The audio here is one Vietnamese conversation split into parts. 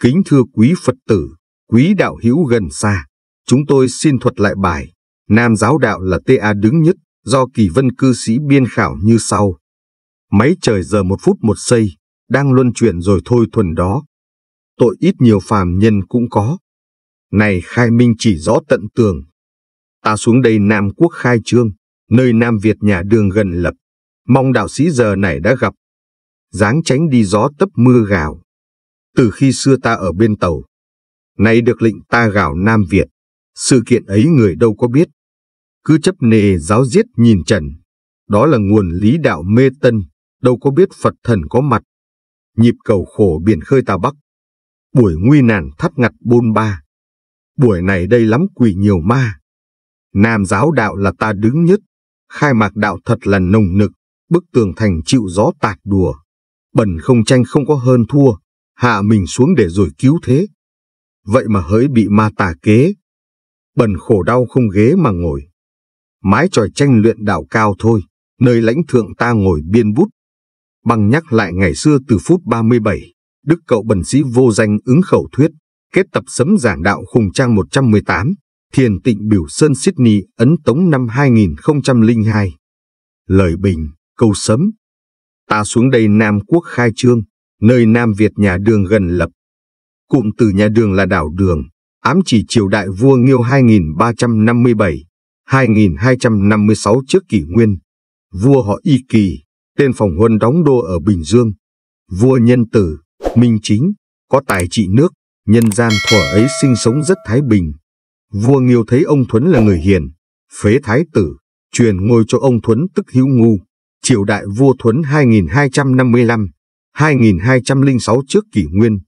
Kính thưa quý Phật tử, quý đạo hữu gần xa, chúng tôi xin thuật lại bài Nam giáo đạo là TA đứng nhất do Kỳ Vân cư sĩ biên khảo như sau. Mấy trời giờ một phút một giây, đang luân chuyển rồi thôi thuần đó. Tội ít nhiều phàm nhân cũng có. Này khai minh chỉ rõ tận tường, Ta xuống đây Nam Quốc khai trương, nơi Nam Việt nhà đường gần lập. Mong đạo sĩ giờ này đã gặp. Dáng tránh đi gió tấp mưa gào. Từ khi xưa ta ở bên tàu. Nay được lệnh ta gào Nam Việt. Sự kiện ấy người đâu có biết. Cứ chấp nề giáo giết nhìn trần. Đó là nguồn lý đạo mê tân. Đâu có biết Phật thần có mặt. Nhịp cầu khổ biển khơi ta bắc. Buổi nguy nàn thắt ngặt bôn ba. Buổi này đây lắm quỷ nhiều ma. Nam giáo đạo là ta đứng nhất, khai mạc đạo thật là nồng nực, bức tường thành chịu gió tạt đùa. Bẩn không tranh không có hơn thua, hạ mình xuống để rồi cứu thế. Vậy mà hỡi bị ma tà kế. Bẩn khổ đau không ghế mà ngồi. Mái tròi tranh luyện đạo cao thôi, nơi lãnh thượng ta ngồi biên bút. Bằng nhắc lại ngày xưa từ phút 37, đức cậu bần sĩ vô danh ứng khẩu thuyết, kết tập sấm giảng đạo khùng trang 118 Thiền Tịnh Biểu Sơn Sydney ấn tống năm 2002. Lời bình, câu sấm. Ta xuống đây Nam Quốc khai trương, nơi Nam Việt nhà đường gần lập. Cụm từ nhà đường là đảo đường, ám chỉ triều đại vua Nghiêu 2357, 2256 trước kỷ nguyên. Vua họ Y Kỳ, tên phòng huân đóng đô ở Bình Dương. Vua nhân tử, minh chính, có tài trị nước, nhân gian thuở ấy sinh sống rất thái bình Vua Nghiêu thấy ông Thuấn là người hiền, phế thái tử, truyền ngôi cho ông Thuấn tức hữu ngu. Triều đại vua Thuấn 2255, 2206 trước kỷ nguyên.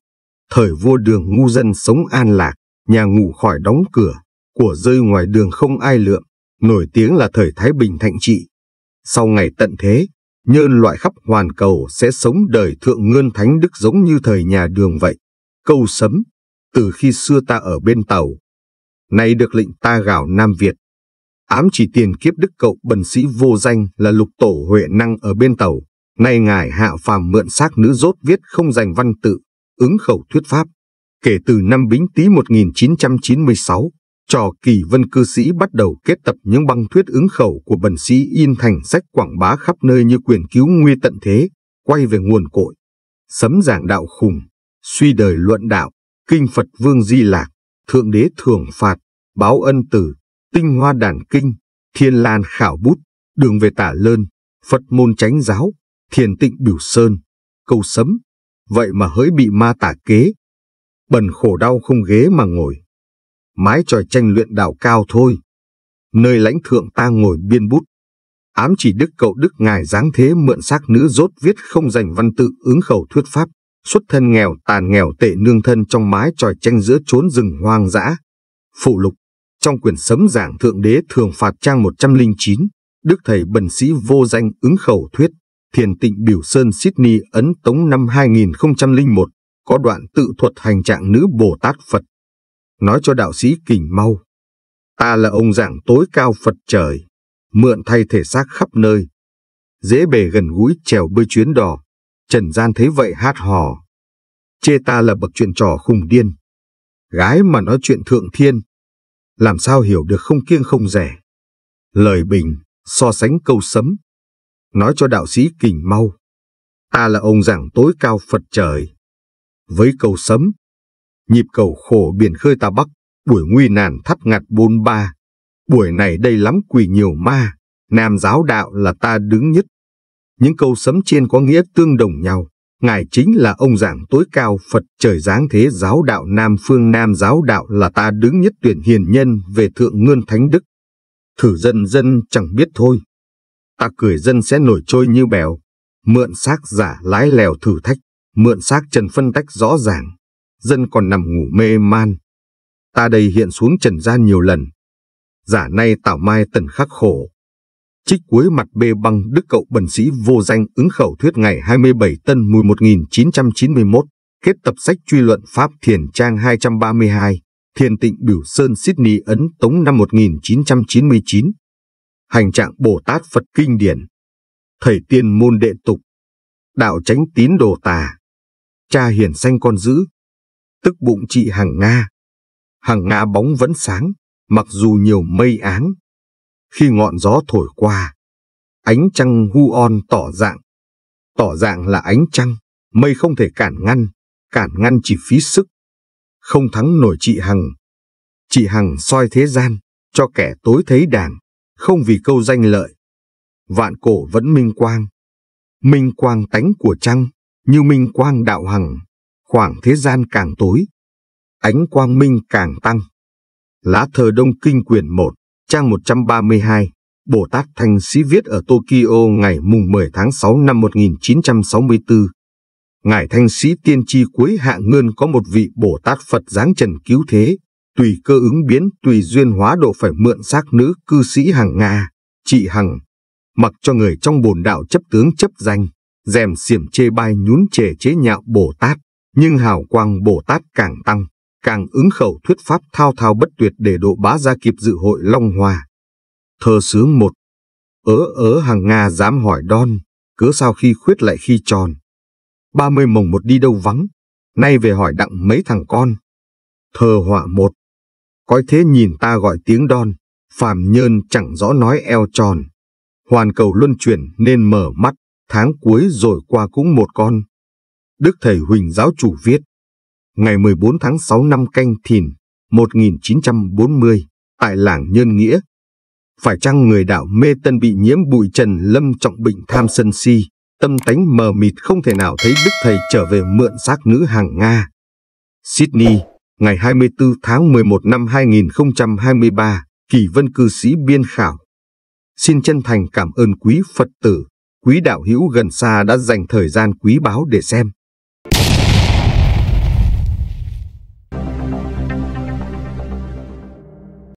Thời vua đường ngu dân sống an lạc, nhà ngủ khỏi đóng cửa, của rơi ngoài đường không ai lượm, nổi tiếng là thời Thái Bình Thạnh Trị. Sau ngày tận thế, nhân loại khắp hoàn cầu sẽ sống đời thượng ngân thánh đức giống như thời nhà đường vậy. Câu sấm, từ khi xưa ta ở bên tàu, nay được lệnh ta gào Nam Việt. Ám chỉ tiền kiếp đức cậu bần sĩ vô danh là lục tổ Huệ Năng ở bên tàu, nay ngài hạ phàm mượn xác nữ rốt viết không dành văn tự, ứng khẩu thuyết pháp. Kể từ năm Bính Tý 1996, trò kỳ vân cư sĩ bắt đầu kết tập những băng thuyết ứng khẩu của bần sĩ in thành sách quảng bá khắp nơi như quyền cứu nguy tận thế, quay về nguồn cội, sấm giảng đạo khùng, suy đời luận đạo, kinh Phật Vương Di Lạc, Thượng Đế thưởng phạt, báo ân tử, tinh hoa đàn kinh, thiên lan khảo bút, đường về tả lơn, Phật môn tránh giáo, thiền tịnh biểu sơn, câu sấm, vậy mà hỡi bị ma tả kế. Bần khổ đau không ghế mà ngồi. Mái tròi tranh luyện đạo cao thôi. Nơi lãnh thượng ta ngồi biên bút. Ám chỉ đức cậu đức ngài dáng thế mượn xác nữ rốt viết không dành văn tự ứng khẩu thuyết pháp xuất thân nghèo tàn nghèo tệ nương thân trong mái tròi tranh giữa chốn rừng hoang dã. Phụ lục, trong quyển sấm giảng Thượng Đế Thường Phạt trang 109, Đức Thầy Bần Sĩ Vô Danh ứng khẩu thuyết, Thiền Tịnh Biểu Sơn Sydney Ấn Tống năm 2001, có đoạn tự thuật hành trạng nữ Bồ Tát Phật. Nói cho đạo sĩ kình mau, ta là ông giảng tối cao Phật trời, mượn thay thể xác khắp nơi, dễ bề gần gũi trèo bơi chuyến đò, Trần Gian thấy vậy hát hò. Chê ta là bậc chuyện trò khùng điên. Gái mà nói chuyện thượng thiên. Làm sao hiểu được không kiêng không rẻ. Lời bình, so sánh câu sấm. Nói cho đạo sĩ kình mau. Ta là ông giảng tối cao Phật trời. Với câu sấm, nhịp cầu khổ biển khơi ta bắc, buổi nguy nàn thắt ngặt bôn ba. Buổi này đây lắm quỷ nhiều ma, nam giáo đạo là ta đứng nhất những câu sấm trên có nghĩa tương đồng nhau. Ngài chính là ông giảng tối cao Phật trời giáng thế giáo đạo Nam phương Nam giáo đạo là ta đứng nhất tuyển hiền nhân về thượng ngươn thánh đức. Thử dân dân chẳng biết thôi. Ta cười dân sẽ nổi trôi như bèo. Mượn xác giả lái lèo thử thách, mượn xác trần phân tách rõ ràng. Dân còn nằm ngủ mê man. Ta đây hiện xuống trần gian nhiều lần. Giả nay tảo mai tần khắc khổ, trích cuối mặt bê bằng đức cậu bần sĩ vô danh ứng khẩu thuyết ngày 27 tân mùi 1991, kết tập sách truy luận Pháp Thiền Trang 232, Thiền Tịnh Biểu Sơn Sydney Ấn Tống năm 1999, Hành trạng Bồ Tát Phật Kinh Điển, Thầy Tiên Môn Đệ Tục, Đạo Tránh Tín Đồ Tà, Cha hiền Xanh Con Dữ, Tức Bụng Chị Hằng Nga, Hằng Nga bóng vẫn sáng, mặc dù nhiều mây áng, khi ngọn gió thổi qua, ánh trăng hu tỏ dạng. Tỏ dạng là ánh trăng, mây không thể cản ngăn, cản ngăn chỉ phí sức. Không thắng nổi chị Hằng. Chị Hằng soi thế gian, cho kẻ tối thấy đàn, không vì câu danh lợi. Vạn cổ vẫn minh quang. Minh quang tánh của trăng, như minh quang đạo hằng, khoảng thế gian càng tối. Ánh quang minh càng tăng. Lá thờ Đông Kinh quyển 1 trang 132, Bồ Tát Thanh Sĩ viết ở Tokyo ngày mùng 10 tháng 6 năm 1964. Ngài Thanh Sĩ tiên tri cuối hạ ngươn có một vị Bồ Tát Phật giáng trần cứu thế, tùy cơ ứng biến, tùy duyên hóa độ phải mượn xác nữ cư sĩ hàng Nga, chị Hằng, mặc cho người trong bồn đạo chấp tướng chấp danh, rèm xiểm chê bai nhún trẻ chế nhạo Bồ Tát, nhưng hào quang Bồ Tát càng tăng càng ứng khẩu thuyết pháp thao thao bất tuyệt để độ bá gia kịp dự hội Long Hòa. Thơ sứ một Ớ ớ hàng Nga dám hỏi đon, cớ sao khi khuyết lại khi tròn. ba mươi mồng một đi đâu vắng, nay về hỏi đặng mấy thằng con. Thơ họa một Coi thế nhìn ta gọi tiếng đon, phàm nhơn chẳng rõ nói eo tròn. Hoàn cầu luân chuyển nên mở mắt, tháng cuối rồi qua cũng một con. Đức Thầy Huỳnh Giáo Chủ viết ngày 14 tháng 6 năm canh thìn 1940 tại làng Nhân Nghĩa. Phải chăng người đạo Mê Tân bị nhiễm bụi trần lâm trọng bệnh tham sân si, tâm tánh mờ mịt không thể nào thấy Đức Thầy trở về mượn xác nữ hàng Nga. Sydney, ngày 24 tháng 11 năm 2023, Kỳ Vân Cư Sĩ Biên Khảo. Xin chân thành cảm ơn quý Phật tử, quý đạo hữu gần xa đã dành thời gian quý báu để xem.